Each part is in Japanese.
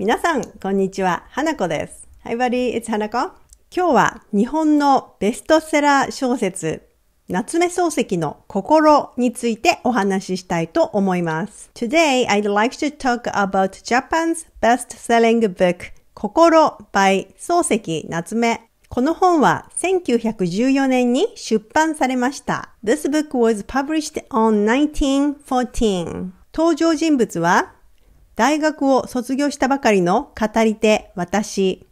皆さん、こんにちは。花子です。Hi buddy, it's 花子。今日は日本のベストセラー小説、夏目漱石の心についてお話ししたいと思います。Today, I'd like to talk about Japan's best-selling book, 心 by 漱石夏目この本は1914年に出版されました。This book was published on 1914. 登場人物は大学を卒業したばかりの語り手、私。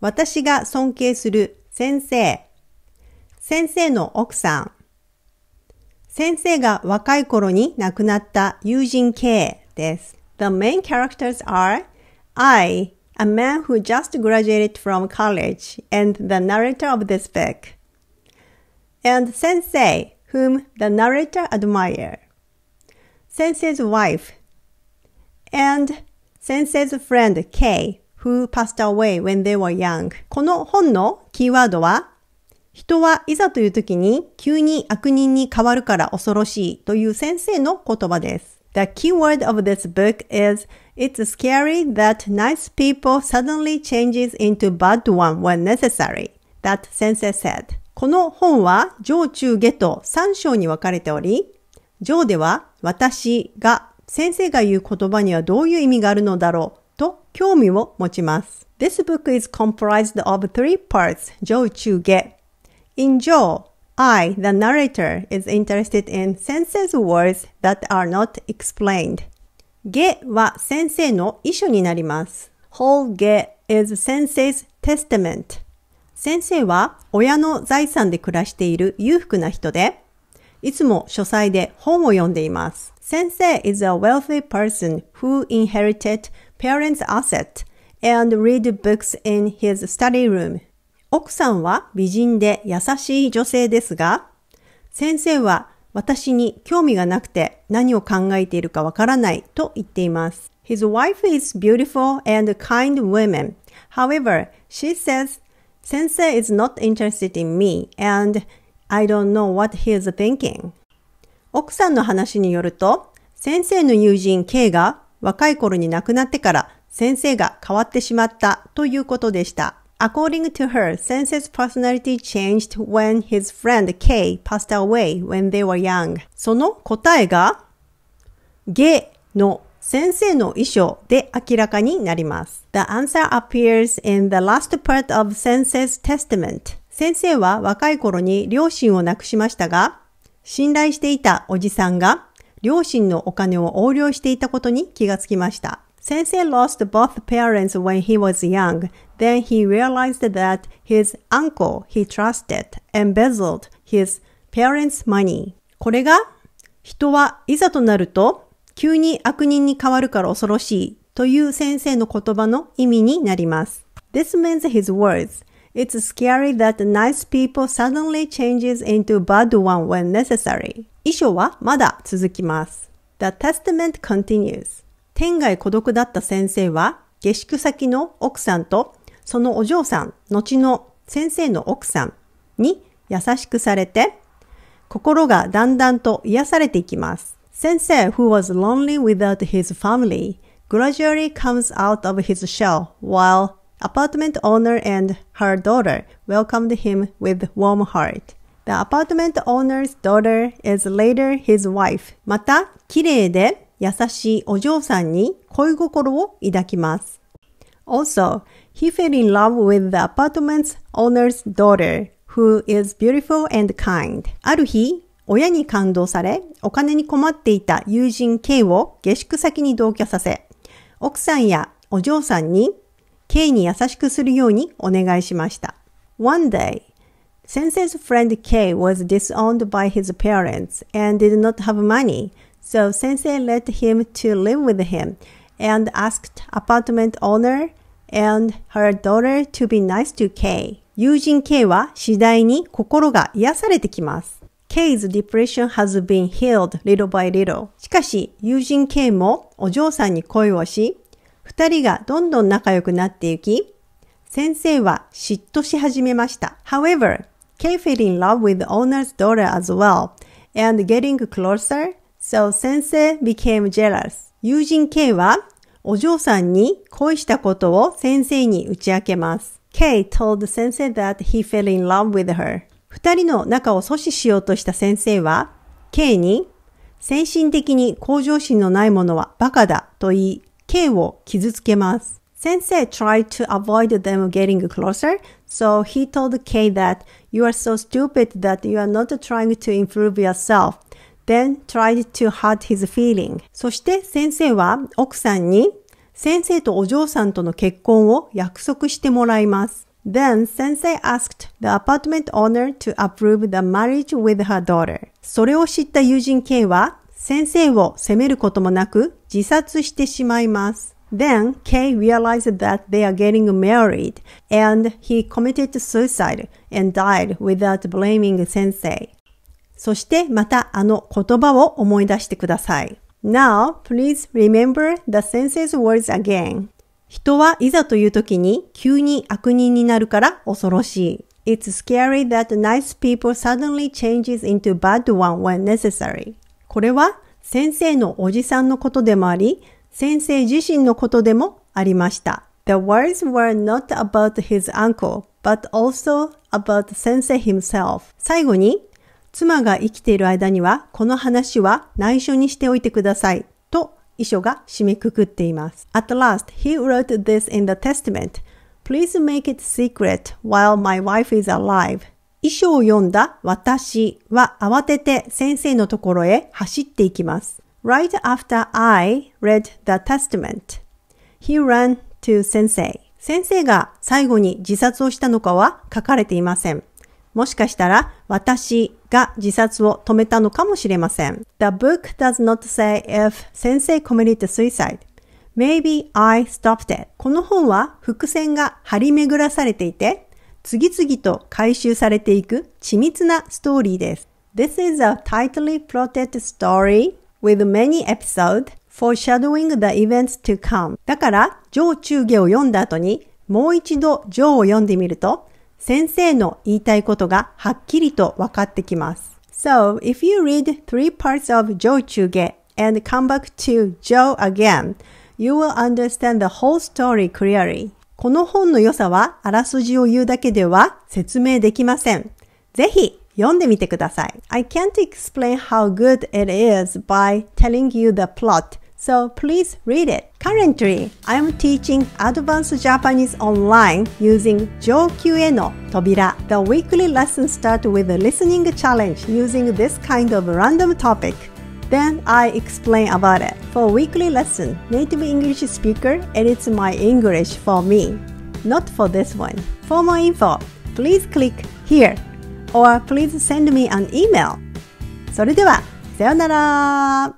私が尊敬する先生。先生の奥さん。先生が若い頃に亡くなった友人 K です。The main characters are I, a man who just graduated from college and the narrator of this book, and 先生 whom the narrator a d m i r e 先生 s wife, and 先生 s friend K, who passed away when they were young. この本のキーワードは、人はいざという時に急に悪人に変わるから恐ろしいという先生の言葉です。The keyword of this book is It's scary that nice people suddenly changes into bad one when necessary, that 先生 s said. この本は上中下と3章に分かれており、上では私が先生が言う言葉にはどういう意味があるのだろうと興味を持ちます。This book is comprised of three parts, 上中下。In 上 I, the narrator, is interested in 先生 s words that are not explained. 下は先生の遺書になります。Whole 下 is s e s testament. 先生は親の財産で暮らしている裕福な人で、いつも書斎で本を読んでいます。先生 i s a wealthy person who inherited parents' asset and read books in his study room. 奥さんは美人で優しい女性ですが、先生は私に興味がなくて何を考えているかわからないと言っています。His wife is beautiful and kind woman. However, she says, 先生 is not interested in me and I don't know what he is thinking. 奥さんの話によると、先生の友人 K が若い頃に亡くなってから先生が変わってしまったということでした。According to her, Sensei's personality changed when his friend K passed away when they were young. その答えが、ゲの先生の衣装で明らかになります。The answer appears in the last part of Sensei's testament. 先生は若い頃に両親を亡くしましたが、信頼していたおじさんが両親のお金を横領していたことに気がつきました。先生 lost both parents when he was young. Then he realized that his uncle he trusted embezzled his parents' money. これが人はいざとなると急に悪人に変わるから恐ろしいという先生の言葉の意味になります。This means his words. It's scary that nice people suddenly changes into bad one when necessary. 衣装はまだ続きます。The testament continues. 天外孤独だった先生は、下宿先の奥さんと、そのお嬢さん、後の先生の奥さんに優しくされて、心がだんだんと癒されていきます。先生 who was lonely without his family gradually comes out of his shell while apartment owner and her daughter welcomed him with warm heart. The apartment owner's daughter is later his wife. また、綺麗で優しいお嬢さんに恋心を抱きます。Also, he fell in love with the a p a r t m e n t owner's daughter, who is beautiful and kind. ある日、親に感動され、お金に困っていた友人 K を下宿先に同居させ、奥さんやお嬢さんに K に優しくするようにお願いしました。One day, Sensei's friend K was disowned by his parents and did not have money, so Sensei let him to live with him and asked apartment owner and her daughter to be nice to K. 友人 K は次第に心が癒されてきます。K's depression has been healed little by little. しかし、友人 K もお嬢さんに恋をし、二人がどんどん仲良くなっていき、先生は嫉妬し始めました。However, Kay fell in love with the owner's daughter as well and getting closer, so 先生 became jealous. 友人 K はお嬢さんに恋したことを先生に打ち明けます。K told 先生 that he fell in love with her. 二人の仲を阻止しようとした先生は、K に精神的に向上心のないものはバカだと言い、K を傷つけます。先生 tried to avoid them getting closer, so he told K that you are so stupid that you are not trying to improve yourself. Then tried to hurt his feeling. そして先生は奥さんに先生とお嬢さんとの結婚を約束してもらいます。Then 先生 asked the apartment owner to approve the marriage with her daughter. それを知った友人 K は先生を責めることもなく自殺してしまいます。Then Kay realized that they are getting married and he committed suicide and died without blaming 先生。そしてまたあの言葉を思い出してください。Now, please remember the s e s words again. 人はいざという時に急に悪人になるから恐ろしい。It's scary that nice people suddenly changes into bad one when necessary. これは先生のおじさんのことでもあり、先生自身のことでもありました。The words were not about his uncle, but also about 先生 himself. 最後に、妻が生きている間には、この話は内緒にしておいてください。と、遺書が締めくくっています。At last, he wrote this in the testament. Please make it secret while my wife is alive. 衣装を読んだ私は慌てて先生のところへ走っていきます。Right after I read the testament, he ran to 先生。先生が最後に自殺をしたのかは書かれていません。もしかしたら私が自殺を止めたのかもしれません。The book does not say if 先生 committed suicide. Maybe I stopped it. この本は伏線が張り巡らされていて、次々と回収されていく緻密なストーリーです。This is a tightly plotted story with many episodes foreshadowing the events to come. だから、上中下を読んだ後に、もう一度上を読んでみると、先生の言いたいことがはっきりと分かってきます。So, if you read three parts of 上中下 and come back to Joe again, you will understand the whole story clearly. この本の良さはあらすじを言うだけでは説明できません。ぜひ読んでみてください。I can't explain how good it is by telling you the plot, so please read it. Currently, I'm teaching Advanced Japanese online using 上級への扉 The weekly lessons start with a listening challenge using this kind of random topic. Then I explain about it for weekly lesson, native English speaker, edits my English for me, not for this one. For more info, please click here or please send me an email. それでは、さようなら.